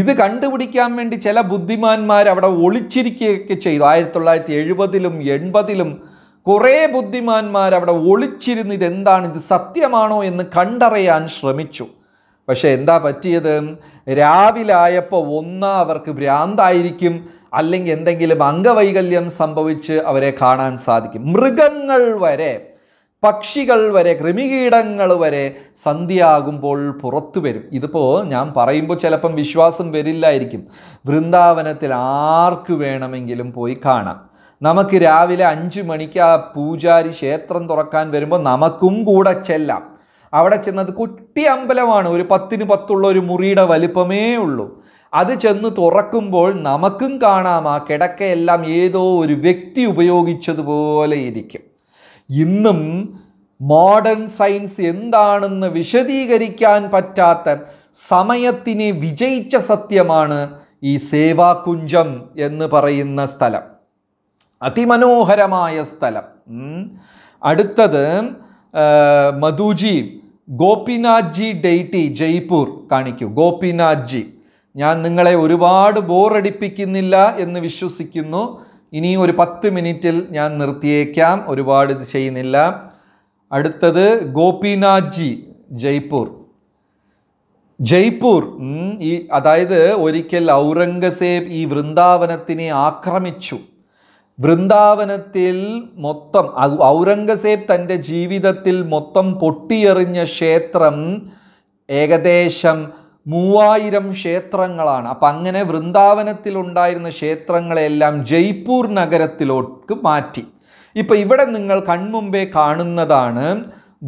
ഇത് കണ്ടുപിടിക്കാൻ വേണ്ടി ചില ബുദ്ധിമാന്മാർ അവിടെ ഒളിച്ചിരിക്കുകയൊക്കെ ചെയ്തു ആയിരത്തി തൊള്ളായിരത്തി എഴുപതിലും എൺപതിലും കുറേ ബുദ്ധിമാന്മാർ അവിടെ ഒളിച്ചിരുന്ന് ഇതെന്താണ് ഇത് സത്യമാണോ എന്ന് കണ്ടറിയാൻ ശ്രമിച്ചു പക്ഷേ എന്താ പറ്റിയത് രാവിലെ ആയപ്പോൾ അവർക്ക് ഭ്രാന്തായിരിക്കും അല്ലെങ്കിൽ എന്തെങ്കിലും അംഗവൈകല്യം സംഭവിച്ച് അവരെ കാണാൻ സാധിക്കും മൃഗങ്ങൾ വരെ പക്ഷികൾ വരെ കൃമികീടങ്ങൾ വരെ സന്ധ്യയാകുമ്പോൾ പുറത്തു വരും ഇതിപ്പോൾ ഞാൻ പറയുമ്പോൾ ചിലപ്പം വിശ്വാസം വരില്ലായിരിക്കും വൃന്ദാവനത്തിൽ ആർക്ക് വേണമെങ്കിലും പോയി കാണാം നമുക്ക് രാവിലെ അഞ്ച് മണിക്ക് ആ പൂജാരി ക്ഷേത്രം തുറക്കാൻ വരുമ്പോൾ നമുക്കും കൂടെ ചെല്ലാം അവിടെ ചെന്നത് കുട്ടി അമ്പലമാണ് ഒരു പത്തിന് പത്തുള്ള ഒരു മുറിയുടെ വലിപ്പമേ ഉള്ളൂ അത് ചെന്ന് തുറക്കുമ്പോൾ നമുക്കും കാണാം ആ കിടക്കയെല്ലാം ഏതോ ഒരു വ്യക്തി ഉപയോഗിച്ചതുപോലെ ഇരിക്കും ഇന്നും മോഡേൺ സയൻസ് എന്താണെന്ന് വിശദീകരിക്കാൻ പറ്റാത്ത സമയത്തിനെ വിജയിച്ച സത്യമാണ് ഈ സേവാകുഞ്ചം എന്ന് പറയുന്ന സ്ഥലം അതിമനോഹരമായ സ്ഥലം അടുത്തത് മധുജി ഗോപിനാഥ്ജി ഡെയ്റ്റി ജയ്പൂർ കാണിക്കൂ ഗോപിനാഥ്ജി ഞാൻ നിങ്ങളെ ഒരുപാട് ബോറടിപ്പിക്കുന്നില്ല എന്ന് വിശ്വസിക്കുന്നു ഇനി ഒരു പത്ത് മിനിറ്റിൽ ഞാൻ നിർത്തിയേക്കാം ഒരുപാട് ഇത് ചെയ്യുന്നില്ല അടുത്തത് ഗോപിനാജി ജയ്പൂർ ജയ്പൂർ ഈ അതായത് ഒരിക്കൽ ഔറംഗസേബ് ഈ വൃന്ദാവനത്തിനെ ആക്രമിച്ചു വൃന്ദാവനത്തിൽ മൊത്തം ഔറംഗസേബ് തൻ്റെ ജീവിതത്തിൽ മൊത്തം പൊട്ടിയെറിഞ്ഞ ക്ഷേത്രം ഏകദേശം മൂവായിരം ക്ഷേത്രങ്ങളാണ് അപ്പം അങ്ങനെ വൃന്ദാവനത്തിലുണ്ടായിരുന്ന ക്ഷേത്രങ്ങളെയെല്ലാം ജയ്പൂർ നഗരത്തിലോട്ട് മാറ്റി ഇപ്പം ഇവിടെ നിങ്ങൾ കൺമുമ്പേ കാണുന്നതാണ്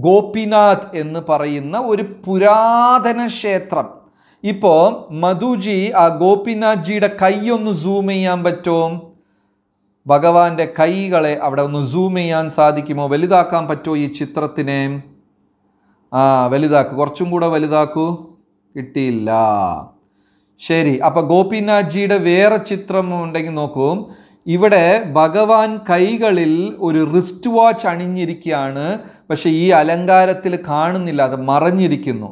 ഗോപിനാഥ് എന്ന് പറയുന്ന ഒരു പുരാതന ക്ഷേത്രം ഇപ്പോൾ മധുജി ആ ഗോപിനാഥ് ജിയുടെ കൈയൊന്ന് സൂം ചെയ്യാൻ പറ്റുമോ ഭഗവാന്റെ കൈകളെ അവിടെ ഒന്ന് സൂം ചെയ്യാൻ സാധിക്കുമോ വലുതാക്കാൻ പറ്റുമോ ഈ ചിത്രത്തിനെ ആ വലുതാക്കൂ കുറച്ചും കൂടെ വലുതാക്കൂ കിട്ടിയില്ല ശരി അപ്പൊ ഗോപിനാഥ്ജിയുടെ വേറെ ചിത്രം ഉണ്ടെങ്കിൽ നോക്കൂ ഇവിടെ ഭഗവാൻ കൈകളിൽ ഒരു റിസ്റ്റ് വാച്ച് അണിഞ്ഞിരിക്കുകയാണ് പക്ഷെ ഈ അലങ്കാരത്തിൽ കാണുന്നില്ല അത് മറഞ്ഞിരിക്കുന്നു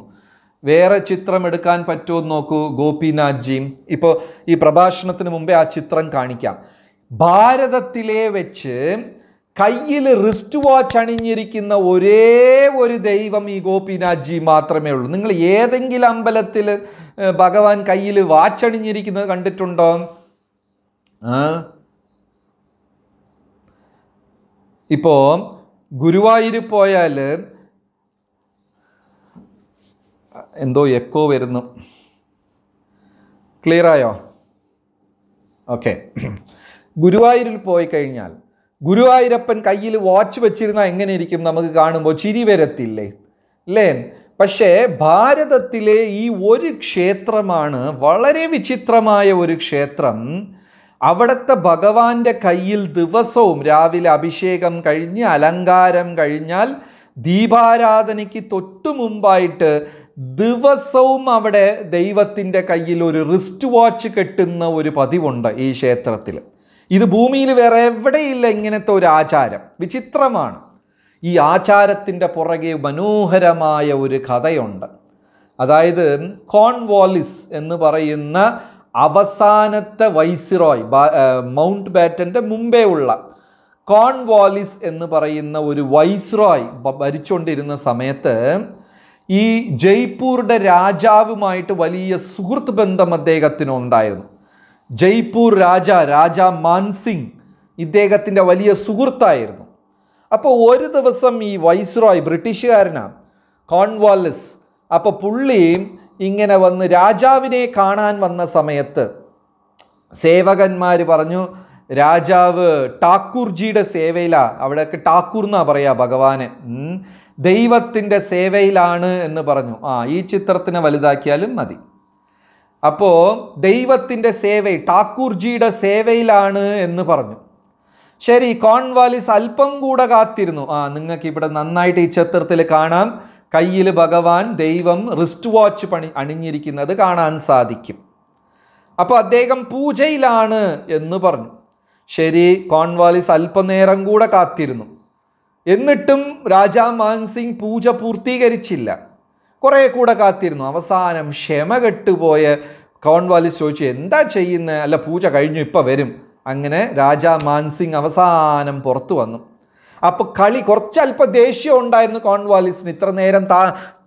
വേറെ ചിത്രം എടുക്കാൻ പറ്റുമോ എന്ന് നോക്കൂ ഗോപിനാഥ്ജി ഇപ്പോൾ ഈ പ്രഭാഷണത്തിന് മുമ്പേ ആ ചിത്രം കാണിക്കാം ഭാരതത്തിലെ വെച്ച് കയ്യിൽ റിസ്റ്റ് വാച്ച് അണിഞ്ഞിരിക്കുന്ന ഒരേ ഒരു ദൈവം ഈ ഗോപിനാജി മാത്രമേ ഉള്ളൂ നിങ്ങൾ ഏതെങ്കിലും അമ്പലത്തിൽ ഭഗവാൻ കയ്യിൽ വാച്ച് അണിഞ്ഞിരിക്കുന്നത് കണ്ടിട്ടുണ്ടോ ഇപ്പോൾ ഗുരുവായൂർ പോയാൽ എന്തോ എക്കോ വരുന്നു ക്ലിയറായോ ഓക്കെ ഗുരുവായൂരിൽ പോയി കഴിഞ്ഞാൽ ഗുരുവായൂരപ്പൻ കയ്യിൽ വാച്ച് വെച്ചിരുന്ന എങ്ങനെ ഇരിക്കും നമുക്ക് കാണുമ്പോൾ ചിരി വരത്തില്ലേ അല്ലേ പക്ഷേ ഭാരതത്തിലെ ഈ ഒരു ക്ഷേത്രമാണ് വളരെ വിചിത്രമായ ഒരു ക്ഷേത്രം അവിടുത്തെ ഭഗവാന്റെ കയ്യിൽ ദിവസവും രാവിലെ അഭിഷേകം കഴിഞ്ഞ് അലങ്കാരം കഴിഞ്ഞാൽ ദീപാരാധനയ്ക്ക് തൊട്ടു മുമ്പായിട്ട് ദിവസവും അവിടെ ദൈവത്തിൻ്റെ കയ്യിൽ ഒരു റിസ്റ്റ് വാച്ച് കെട്ടുന്ന ഒരു പതിവുണ്ട് ഈ ക്ഷേത്രത്തിൽ ഇത് ഭൂമിയിൽ വേറെ എവിടെയില്ല ഇങ്ങനത്തെ ഒരു ആചാരം വിചിത്രമാണ് ഈ ആചാരത്തിൻ്റെ പുറകെ മനോഹരമായ ഒരു കഥയുണ്ട് അതായത് കോൺവാലിസ് എന്ന് പറയുന്ന അവസാനത്തെ വൈസിറോയ് മൗണ്ട് ബാറ്റൻ്റെ മുമ്പേ ഉള്ള കോൺവാലിസ് എന്ന് പറയുന്ന ഒരു വൈസ്രോയ് ഭരിച്ചുകൊണ്ടിരുന്ന സമയത്ത് ഈ ജയ്പൂരുടെ രാജാവുമായിട്ട് വലിയ സുഹൃത്ത് ബന്ധം അദ്ദേഹത്തിന് ഉണ്ടായിരുന്നു ജയ്പൂർ രാജ രാജ മാൻസിംഗ് ഇദ്ദേഹത്തിൻ്റെ വലിയ സുഹൃത്തായിരുന്നു അപ്പോൾ ഒരു ദിവസം ഈ വൈസ്രോയ് ബ്രിട്ടീഷുകാരനാണ് കോൺവാലിസ് അപ്പോൾ പുള്ളി ഇങ്ങനെ വന്ന് രാജാവിനെ കാണാൻ വന്ന സമയത്ത് സേവകന്മാർ പറഞ്ഞു രാജാവ് ടാക്കൂർജിയുടെ സേവയിലാണ് അവിടെയൊക്കെ ടാക്കൂർ എന്നാണ് പറയുക ഭഗവാനെ ദൈവത്തിൻ്റെ സേവയിലാണ് എന്ന് പറഞ്ഞു ആ ഈ ചിത്രത്തിനെ വലുതാക്കിയാലും മതി അപ്പോൾ ദൈവത്തിൻ്റെ സേവ ടാക്കൂർജിയുടെ സേവയിലാണ് എന്ന് പറഞ്ഞു ശരി കോൺവാലിസ് അല്പം കൂടെ കാത്തിരുന്നു ആ നിങ്ങൾക്ക് ഇവിടെ നന്നായിട്ട് ഈ ചിത്രത്തിൽ കാണാം കയ്യിൽ ഭഗവാൻ ദൈവം റിസ്റ്റ് വാച്ച് പണി അണിഞ്ഞിരിക്കുന്നത് കാണാൻ സാധിക്കും അപ്പോൾ അദ്ദേഹം പൂജയിലാണ് എന്ന് പറഞ്ഞു ശരി കോൺവാലിസ് അല്പനേരം കൂടെ കാത്തിരുന്നു എന്നിട്ടും രാജാ മാൻസിംഗ് പൂജ പൂർത്തീകരിച്ചില്ല കുറേ കൂടെ കാത്തിരുന്നു അവസാനം ക്ഷമ കെട്ടുപോയ കോൺവാലിസ് ചോദിച്ചു എന്താ ചെയ്യുന്നത് അല്ല പൂജ കഴിഞ്ഞു ഇപ്പം വരും അങ്ങനെ രാജാ മാൻസിംഗ് അവസാനം പുറത്തു വന്നു അപ്പോൾ കളി കുറച്ച് ദേഷ്യം ഉണ്ടായിരുന്നു കോൺവാലിസിന് ഇത്ര നേരം താ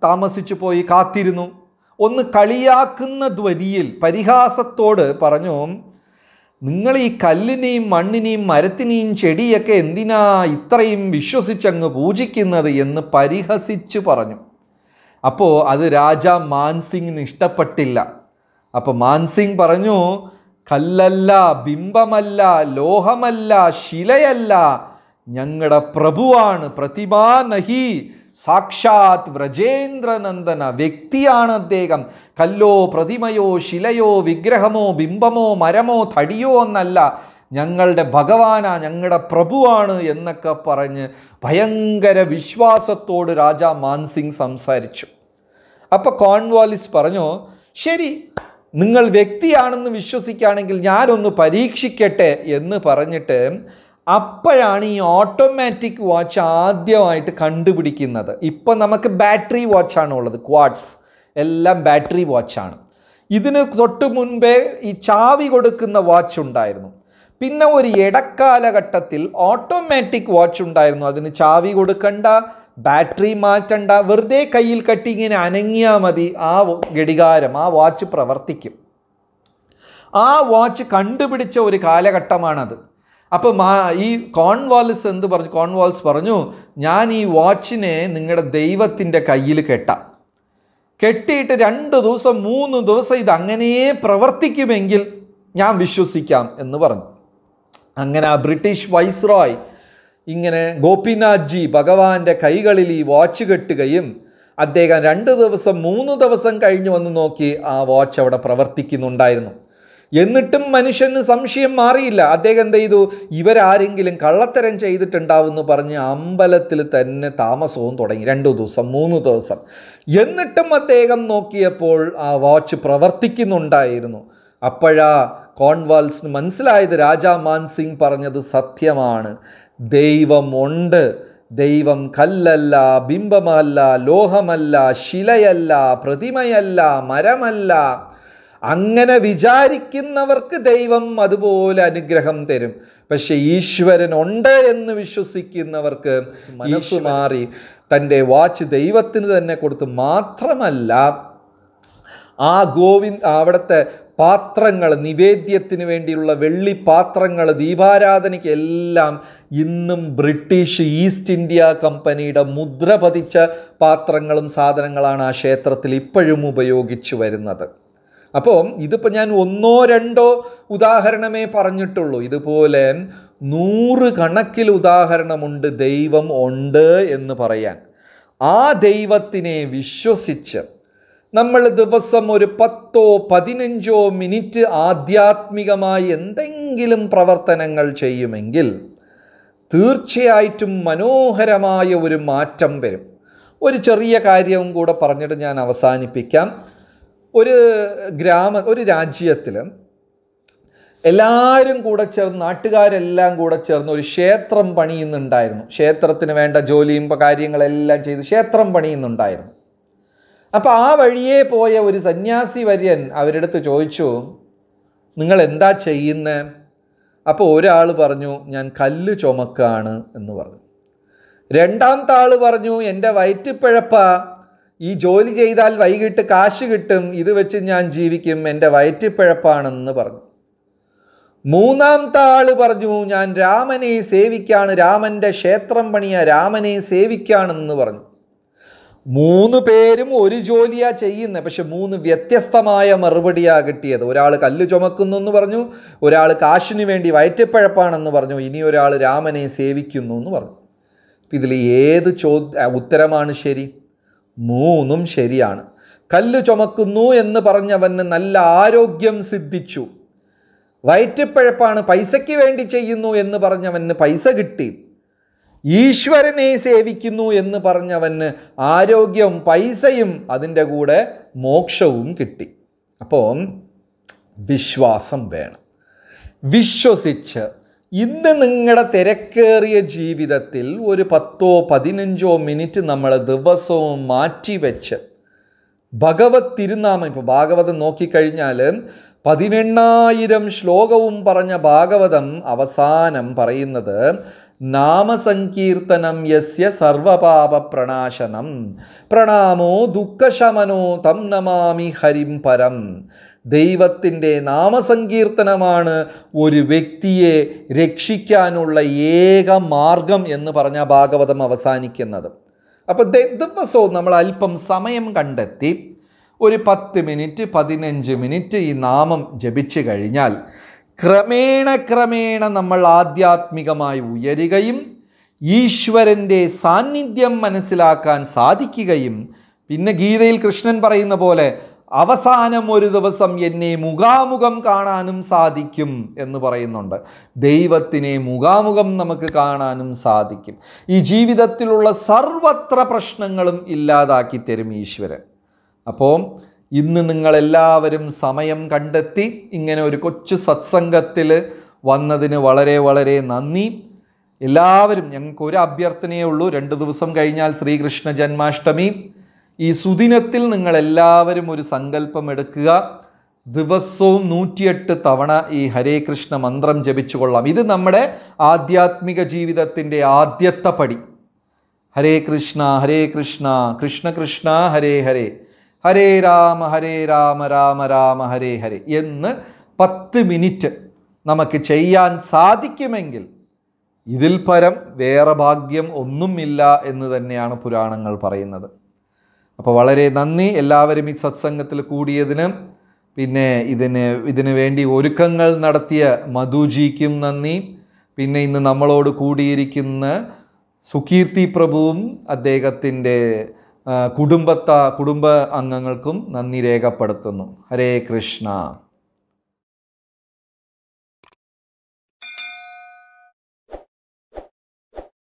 താമസിച്ചു പോയി കാത്തിരുന്നു ഒന്ന് കളിയാക്കുന്ന ധ്വനിയിൽ പരിഹാസത്തോട് പറഞ്ഞു നിങ്ങൾ ഈ കല്ലിനെയും മണ്ണിനെയും മരത്തിനെയും ചെടിയൊക്കെ എന്തിനാ ഇത്രയും വിശ്വസിച്ചങ്ങ് പൂജിക്കുന്നത് എന്ന് പരിഹസിച്ചു പറഞ്ഞു അപ്പോൾ അത് രാജ മാൻസിംഗിന് ഇഷ്ടപ്പെട്ടില്ല അപ്പോൾ മാൻസിംഗ് പറഞ്ഞു കല്ലല്ല ബിംബമല്ല ലോഹമല്ല ശിലയല്ല ഞങ്ങളുടെ പ്രഭുവാണ് പ്രതിമാ നഹി സാക്ഷാത് വ്രജേന്ദ്രനന്ദന വ്യക്തിയാണ് അദ്ദേഹം കല്ലോ പ്രതിമയോ ശിലയോ വിഗ്രഹമോ ബിംബമോ മരമോ തടിയോ എന്നല്ല ഞങ്ങളുടെ ഭഗവാനാ ഞങ്ങളുടെ പ്രഭുവാണ് എന്നൊക്കെ പറഞ്ഞ് ഭയങ്കര വിശ്വാസത്തോട് രാജാ മാൻസിംഗ് സംസാരിച്ചു അപ്പോൾ കോൺവാലിസ് പറഞ്ഞു ശരി നിങ്ങൾ വ്യക്തിയാണെന്ന് വിശ്വസിക്കുകയാണെങ്കിൽ ഞാനൊന്ന് പരീക്ഷിക്കട്ടെ എന്ന് പറഞ്ഞിട്ട് അപ്പോഴാണ് ഈ ഓട്ടോമാറ്റിക് വാച്ച് ആദ്യമായിട്ട് കണ്ടുപിടിക്കുന്നത് ഇപ്പം നമുക്ക് ബാറ്ററി വാച്ചാണ് ഉള്ളത് ക്വാഡ്സ് എല്ലാം ബാറ്ററി വാച്ചാണ് ഇതിന് തൊട്ട് മുൻപേ ഈ ചാവി കൊടുക്കുന്ന വാച്ച് ഉണ്ടായിരുന്നു പിന്നെ ഒരു ഇടക്കാലഘട്ടത്തിൽ ഓട്ടോമാറ്റിക് വാച്ച് ഉണ്ടായിരുന്നു അതിന് ചാവി കൊടുക്കണ്ട ബാറ്ററി മാറ്റണ്ട വെറുതെ കയ്യിൽ കട്ടി ഇങ്ങനെ അനങ്ങിയാൽ മതി ആ ഘടികാരം ആ വാച്ച് പ്രവർത്തിക്കും ആ വാച്ച് കണ്ടുപിടിച്ച ഒരു കാലഘട്ടമാണത് അപ്പോൾ മാ ഈ കോൺവാൾസ് എന്ത് പറഞ്ഞു കോൺവാൾസ് പറഞ്ഞു ഞാൻ ഈ വാച്ചിനെ നിങ്ങളുടെ ദൈവത്തിൻ്റെ കയ്യിൽ കെട്ടാം കെട്ടിയിട്ട് രണ്ട് ദിവസം മൂന്ന് ദിവസം ഇത് അങ്ങനെ പ്രവർത്തിക്കുമെങ്കിൽ ഞാൻ വിശ്വസിക്കാം എന്ന് പറഞ്ഞു അങ്ങനെ ആ ബ്രിട്ടീഷ് വൈസ്രോയ് ഇങ്ങനെ ഗോപിനാഥ്ജി ഭഗവാന്റെ കൈകളിൽ ഈ വാച്ച് കെട്ടുകയും അദ്ദേഹം രണ്ട് ദിവസം മൂന്ന് ദിവസം കഴിഞ്ഞ് വന്ന് നോക്കി ആ വാച്ച് അവിടെ പ്രവർത്തിക്കുന്നുണ്ടായിരുന്നു എന്നിട്ടും മനുഷ്യന് സംശയം മാറിയില്ല അദ്ദേഹം എന്ത് ചെയ്തു ഇവരാരെങ്കിലും കള്ളത്തരം ചെയ്തിട്ടുണ്ടാവുമെന്ന് പറഞ്ഞ് അമ്പലത്തിൽ തന്നെ താമസവും തുടങ്ങി രണ്ടു ദിവസം മൂന്ന് ദിവസം എന്നിട്ടും അദ്ദേഹം നോക്കിയപ്പോൾ ആ വാച്ച് പ്രവർത്തിക്കുന്നുണ്ടായിരുന്നു അപ്പോഴാ കോൺവാൾസിന് മനസ്സിലായത് രാജാ മാൻസിംഗ് പറഞ്ഞത് സത്യമാണ് ദൈവമുണ്ട് ദൈവം കല്ലല്ല ബിംബമല്ല ലോഹമല്ല ശിലയല്ല പ്രതിമയല്ല മരമല്ല അങ്ങനെ വിചാരിക്കുന്നവർക്ക് ദൈവം അതുപോലെ അനുഗ്രഹം തരും പക്ഷെ ഈശ്വരൻ ഉണ്ട് എന്ന് വിശ്വസിക്കുന്നവർക്ക് മനസ്സ് മാറി തൻ്റെ വാച്ച് ദൈവത്തിന് തന്നെ കൊടുത്ത് മാത്രമല്ല ആ ഗോവിന്ദ് അവിടുത്തെ പാത്രങ്ങൾ നിവേദ്യത്തിന് വേണ്ടിയുള്ള വെള്ളി പാത്രങ്ങൾ ദീപാരാധനയ്ക്ക് എല്ലാം ഇന്നും ബ്രിട്ടീഷ് ഈസ്റ്റ് ഇന്ത്യ കമ്പനിയുടെ മുദ്ര പതിച്ച പാത്രങ്ങളും സാധനങ്ങളാണ് ആ ക്ഷേത്രത്തിൽ ഇപ്പോഴും ഉപയോഗിച്ചു വരുന്നത് അപ്പോൾ ഇതിപ്പോൾ ഞാൻ ഒന്നോ രണ്ടോ ഉദാഹരണമേ പറഞ്ഞിട്ടുള്ളൂ ഇതുപോലെ നൂറ് കണക്കിൽ ഉദാഹരണമുണ്ട് ദൈവം ഉണ്ട് എന്ന് പറയാൻ ആ ദൈവത്തിനെ വിശ്വസിച്ച് നമ്മൾ ദിവസം ഒരു പത്തോ പതിനഞ്ചോ മിനിറ്റ് ആധ്യാത്മികമായി എന്തെങ്കിലും പ്രവർത്തനങ്ങൾ ചെയ്യുമെങ്കിൽ തീർച്ചയായിട്ടും മനോഹരമായ ഒരു മാറ്റം വരും ഒരു ചെറിയ കാര്യവും കൂടെ പറഞ്ഞിട്ട് ഞാൻ അവസാനിപ്പിക്കാം ഒരു ഗ്രാമ ഒരു രാജ്യത്തിൽ എല്ലാവരും കൂടെ ചേർന്ന് നാട്ടുകാരെല്ലാം കൂടെ ചേർന്ന് ഒരു ക്ഷേത്രം പണിയുന്നുണ്ടായിരുന്നു ക്ഷേത്രത്തിന് വേണ്ട ജോലിയും കാര്യങ്ങളെല്ലാം ചെയ്ത് ക്ഷേത്രം പണിയുന്നുണ്ടായിരുന്നു അപ്പോൾ ആ വഴിയെ പോയ ഒരു സന്യാസി വര്യൻ അവരടുത്ത് ചോദിച്ചു നിങ്ങൾ എന്താ ചെയ്യുന്നത് അപ്പോൾ ഒരാൾ പറഞ്ഞു ഞാൻ കല്ല് ചുമക്കാണ് എന്ന് പറഞ്ഞു രണ്ടാമത്തെ ആൾ പറഞ്ഞു എൻ്റെ വയറ്റിപ്പഴപ്പ ഈ ജോലി ചെയ്താൽ വൈകിട്ട് കാശ് കിട്ടും ഇത് വെച്ച് ഞാൻ ജീവിക്കും എൻ്റെ വയറ്റിപ്പഴപ്പാണെന്ന് പറഞ്ഞു മൂന്നാമത്തെ ആൾ പറഞ്ഞു ഞാൻ രാമനെ സേവിക്കാണ് രാമൻ്റെ ക്ഷേത്രം പണിയ രാമനെ സേവിക്കാണെന്ന് പറഞ്ഞു മൂന്ന് പേരും ഒരു ജോലിയാ ചെയ്യുന്നത് പക്ഷെ മൂന്ന് വ്യത്യസ്തമായ മറുപടിയാ കിട്ടിയത് ഒരാൾ കല്ല് ചുമക്കുന്നു എന്ന് പറഞ്ഞു ഒരാൾ കാശിനു വേണ്ടി വയറ്റപ്പഴപ്പാണെന്ന് പറഞ്ഞു ഇനി ഒരാൾ രാമനെ സേവിക്കുന്നു എന്ന് പറഞ്ഞു ഇതിൽ ഏത് ചോ ഉത്തരമാണ് ശരി മൂന്നും ശരിയാണ് കല്ല് ചുമക്കുന്നു എന്ന് പറഞ്ഞവന് നല്ല ആരോഗ്യം സിദ്ധിച്ചു വയറ്റപ്പഴപ്പാണ് പൈസയ്ക്ക് വേണ്ടി ചെയ്യുന്നു എന്ന് പറഞ്ഞവന് പൈസ കിട്ടി ഈശ്വരനെ സേവിക്കുന്നു എന്ന് പറഞ്ഞവന് ആരോഗ്യം പൈസയും അതിൻ്റെ കൂടെ മോക്ഷവും കിട്ടി അപ്പോൾ വിശ്വാസം വേണം വിശ്വസിച്ച് ഇന്ന് നിങ്ങളുടെ തിരക്കേറിയ ജീവിതത്തിൽ ഒരു പത്തോ പതിനഞ്ചോ മിനിറ്റ് നമ്മൾ ദിവസവും മാറ്റിവെച്ച് ഭഗവത് തിരുനാമം ഇപ്പോൾ ഭാഗവതം നോക്കിക്കഴിഞ്ഞാൽ പതിനെണ്ണായിരം ശ്ലോകവും പറഞ്ഞ ഭാഗവതം അവസാനം പറയുന്നത് നാമസങ്കീർത്തനം യസ്യ പ്രണാശനം പ്രണാമോ ദുഃഖശമനോ തം നമാമി ഹരിം പരം ദൈവത്തിൻ്റെ നാമസങ്കീർത്തനമാണ് ഒരു വ്യക്തിയെ രക്ഷിക്കാനുള്ള ഏക മാർഗം എന്ന് പറഞ്ഞ ഭാഗവതം അവസാനിക്കുന്നത് അപ്പോൾ ദിവസവും നമ്മൾ അല്പം സമയം കണ്ടെത്തി ഒരു പത്ത് മിനിറ്റ് പതിനഞ്ച് മിനിറ്റ് ഈ നാമം ജപിച്ചു കഴിഞ്ഞാൽ ക്രമേണ ക്രമേണ നമ്മൾ ആധ്യാത്മികമായി ഉയരുകയും ഈശ്വരൻ്റെ സാന്നിധ്യം മനസ്സിലാക്കാൻ സാധിക്കുകയും പിന്നെ ഗീതയിൽ കൃഷ്ണൻ പറയുന്ന പോലെ അവസാനം ഒരു ദിവസം എന്നെ മുഖാമുഖം കാണാനും സാധിക്കും എന്ന് പറയുന്നുണ്ട് ദൈവത്തിനെ മുഖാമുഖം നമുക്ക് കാണാനും സാധിക്കും ഈ ജീവിതത്തിലുള്ള സർവത്ര പ്രശ്നങ്ങളും ഇല്ലാതാക്കി തരും ഈശ്വരൻ അപ്പോൾ ഇന്ന് നിങ്ങളെല്ലാവരും സമയം കണ്ടെത്തി ഇങ്ങനെ ഒരു കൊച്ചു സത്സംഗത്തിൽ വന്നതിന് വളരെ വളരെ നന്ദി എല്ലാവരും ഞങ്ങൾക്ക് ഒരു അഭ്യർത്ഥനയേ ഉള്ളൂ രണ്ട് ദിവസം കഴിഞ്ഞാൽ ശ്രീകൃഷ്ണ ജന്മാഷ്ടമി ഈ സുദിനത്തിൽ നിങ്ങളെല്ലാവരും ഒരു സങ്കല്പം എടുക്കുക ദിവസവും നൂറ്റിയെട്ട് തവണ ഈ ഹരേ കൃഷ്ണ മന്ത്രം ജപിച്ചു കൊള്ളാം ഇത് നമ്മുടെ ആധ്യാത്മിക ജീവിതത്തിൻ്റെ ആദ്യത്തെ പടി ഹരേ കൃഷ്ണ ഹരേ കൃഷ്ണ കൃഷ്ണ കൃഷ്ണ ഹരേ ഹരേ ഹരേ രാമ ഹരേ രാമ രാമ രാമ ഹരേ ഹരേ എന്ന് പത്ത് മിനിറ്റ് നമുക്ക് ചെയ്യാൻ സാധിക്കുമെങ്കിൽ ഇതിൽ പരം വേറെ ഭാഗ്യം ഒന്നുമില്ല എന്ന് തന്നെയാണ് പുരാണങ്ങൾ പറയുന്നത് അപ്പോൾ വളരെ നന്ദി എല്ലാവരും ഈ സത്സംഗത്തിൽ കൂടിയതിന് പിന്നെ ഇതിന് ഇതിനു വേണ്ടി ഒരുക്കങ്ങൾ നടത്തിയ മധുജിക്കും നന്ദി പിന്നെ ഇന്ന് നമ്മളോട് കൂടിയിരിക്കുന്ന സുകീർത്തി പ്രഭുവും അദ്ദേഹത്തിൻ്റെ കുടുംബത്ത കുടുംബ അംഗങ്ങൾക്കും നന്ദി രേഖപ്പെടുത്തുന്നു ഹരേ കൃഷ്ണ